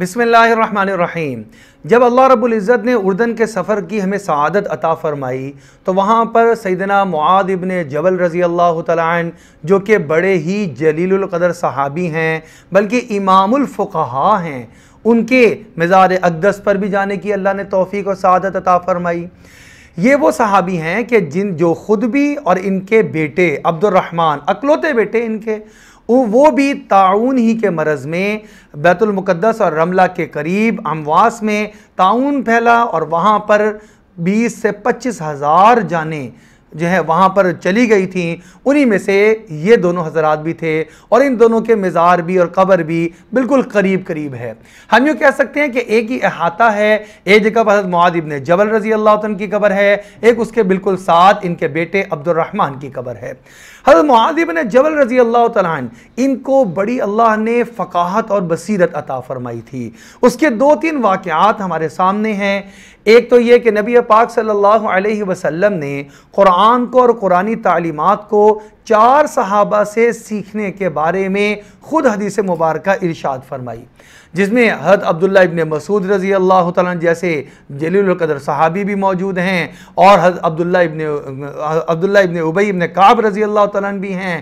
बिसमीम जब अल्लाह रब्ज़त ने उर्दन के सफ़र की हमें सआदत अता फ़रमाई तो वहाँ पर सैदना मुआद इबन जबल रज़ी अल्लाह तन जो कि बड़े ही जलीलक़दर सहाबी हैं बल्कि इमामुलफ़ा हैं उनके मज़ार अकदस पर भी जाने की अल्लाह ने तोफ़ी और सआदत अता फ़रमाई ये वो सहाबी हैं कि जिन जो ख़ुद भी और इनके बेटे अब्दुलरहमान अकलौते बेटे इनके वो भी ताउन ही के मरज़ में बैतुलमुक़दस और रमला के करीब अमवास में ताउन फैला और वहाँ पर 20 से पच्चीस हज़ार जाने जो है वहाँ पर चली गई थी उन्हीं में से ये दोनों हजरात भी थे और इन दोनों के मज़ार भी और कबर भी बिल्कुल करीब करीब है हम यूँ कह सकते हैं कि एक ही अहाता है एक जगह पर हजरत मुआद ने जबल रजी अल्लाह तन की कबर है एक उसके बिल्कुल साथ इनके बेटे अब्दुलरहमान की कबर है हजरत मुआदिब ने जबल रजी अल्लाह तन इनको बड़ी अल्लाह ने फ़काहत और बसीरत अता फरमाई थी उसके दो तीन वाक़ात हमारे सामने हैं एक तो ये कि नबी पाक सल्लल्लाहु अलैहि वसल्लम ने क़ुरान को और कुरानी तालीमत को चार सहाबा से सीखने के बारे में ख़ुद हदीस मुबारक इरशाद फरमाई जिसमें हद अब्दुल्ला इबन मसूद रज़ी अल्लाह तला जैसे जलीलकदर सहाबी भी मौजूद हैं और हद अब्दुल्ला इबन अब्दुल्ला इबन उबई इबन काब रज़ी अल्लाह तला भी हैं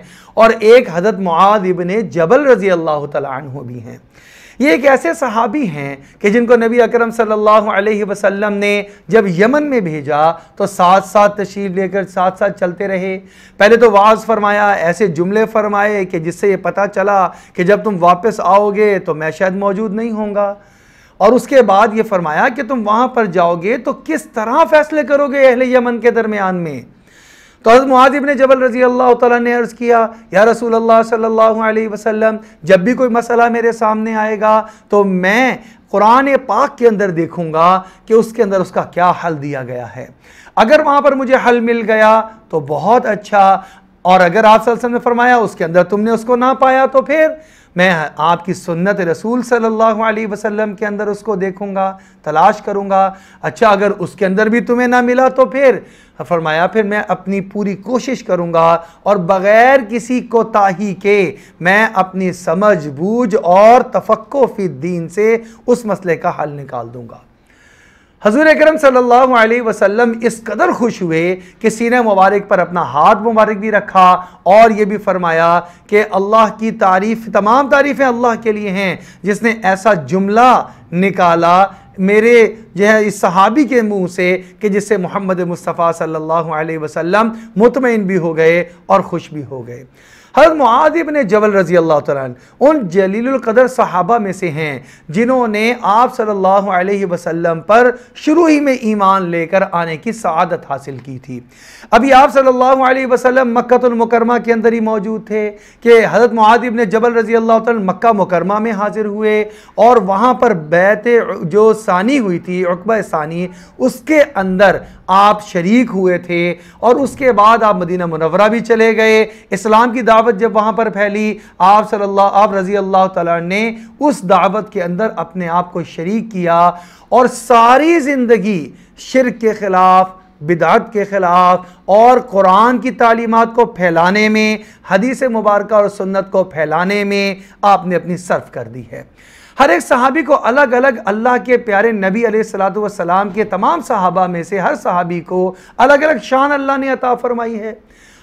और एक हजरत मुआद इबन जबल रज़ी अल्लाह तला भी हैं ये एक ऐसे सहाबी हैं कि जिनको नबी अकरम सल्लल्लाहु अलैहि वसल्लम ने जब यमन में भेजा तो साथ साथ तशरीफ लेकर साथ साथ चलते रहे पहले तो वाज फरमाया ऐसे जुमले फरमाए कि जिससे ये पता चला कि जब तुम वापस आओगे तो मैं शायद मौजूद नहीं होऊंगा और उसके बाद ये फरमाया कि तुम वहाँ पर जाओगे तो किस तरह फैसले करोगे अहल यमन के दरमियान में तो हज़रत मुआजिब ने जबल रजी अल्लाह तला ने अर्ज़ किया या रसूल अल्लाह सल्लल्लाहु अलैहि वसल्लम जब भी कोई मसला मेरे सामने आएगा तो मैं कुरान पाक के अंदर देखूंगा कि उसके अंदर उसका क्या हल दिया गया है अगर वहाँ पर मुझे हल मिल गया तो बहुत अच्छा और अगर आप ने फरमाया उसके अंदर तुमने उसको ना पाया तो फिर मैं आपकी सुन्नत रसूल सल्लल्लाहु अलैहि वसल्लम के अंदर उसको देखूंगा तलाश करूंगा अच्छा अगर उसके अंदर भी तुम्हें ना मिला तो फिर फरमाया फिर मैं अपनी पूरी कोशिश करूंगा और बग़ैर किसी कोताही के मैं अपनी समझ बूझ और तफक्को फ़ी दीन से उस मसले का हल निकाल दूंगा हजूर अक्रम सल्लल्लाहु अलैहि वसल्लम इस कदर खुश हुए कि सीने मुबारक पर अपना हाथ मुबारक भी रखा और ये भी फरमाया कि अल्लाह की तारीफ़ तमाम तारीफ़ें अल्लाह के लिए हैं जिसने ऐसा जुमला निकाला मेरे जो है इस सहाबी के मुंह से कि जिससे मोहम्मद मुस्तफ़ा सल्लल्लाहु अलैहि वसल्लम मुतमिन भी हो गए और खुश भी हो गए हजरत मुआदिब ने जबल रजी अल्लाह तन उन जलीलकदर सहाबा में से हैं जिन्होंने आप सल्लल्लाहु अलैहि वसल्लम पर शुरू ही में ईमान लेकर आने की सआदत हासिल की थी अभी आप सल्लल्लाहु अलैहि वसल्लम मक्तुलमकरमा के अंदर ही मौजूद थे कि हज़रत मुआदिब ने जबल रजी अल्लाह तन मक्का मुकरमा में हाजिर हुए और वहाँ पर बैत जो सानी हुई थी अकब सानी उसके अंदर आप शरीक हुए थे और उसके बाद आप मदीना मुनवरा भी चले गए इस्लाम की दावत जब वहाँ पर फैली आप सल्ला आप रज़ी अल्लाह ने उस दावत के अंदर अपने आप को शरीक किया और सारी ज़िंदगी शिर के ख़िलाफ़ बिदात के ख़िलाफ़ और कुरान की तालीमत को फैलाने में हदीस मुबारक और सुन्नत को फैलाने में आपने अपनी सर्फ कर दी है हर एक सहाबी को अलग अलग अल्लाह के प्यारे नबी सलाम के तमाम सहाबा में से हर सहाबी को अलग अलग शान अल्लाह ने अता फरमाई है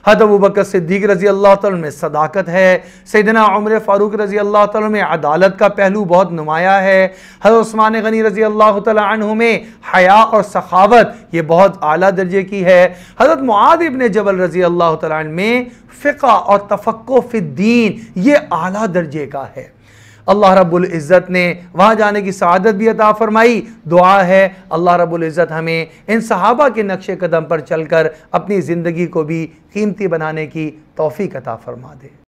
हद अबू सिद्दीक रजी अल्लाह तल में सदाकत है सैदना उम्र फ़ारूक रजी अल्लाह तल में अदालत का पहलू बहुत नुमाया है हर उस्मान गनी रजी अल्लाह तु में हया और सखावत ये बहुत अली दर्जे की है हज़रत मुआद इबन जबल रजी अल्लाह तन में फ़िका और तफक् फ़िद्दीन ये अली दर्जे का है अल्लाह रब्बुल इज़्ज़त ने वहाँ जाने की सआदत भी अता फ़रमाई दुआ है अल्लाह रब्बुल इज़्ज़त हमें इन सहाबा के नक्श कदम पर चल कर अपनी ज़िंदगी को भी कीमती बनाने की तोफ़ी अता फ़रमा दे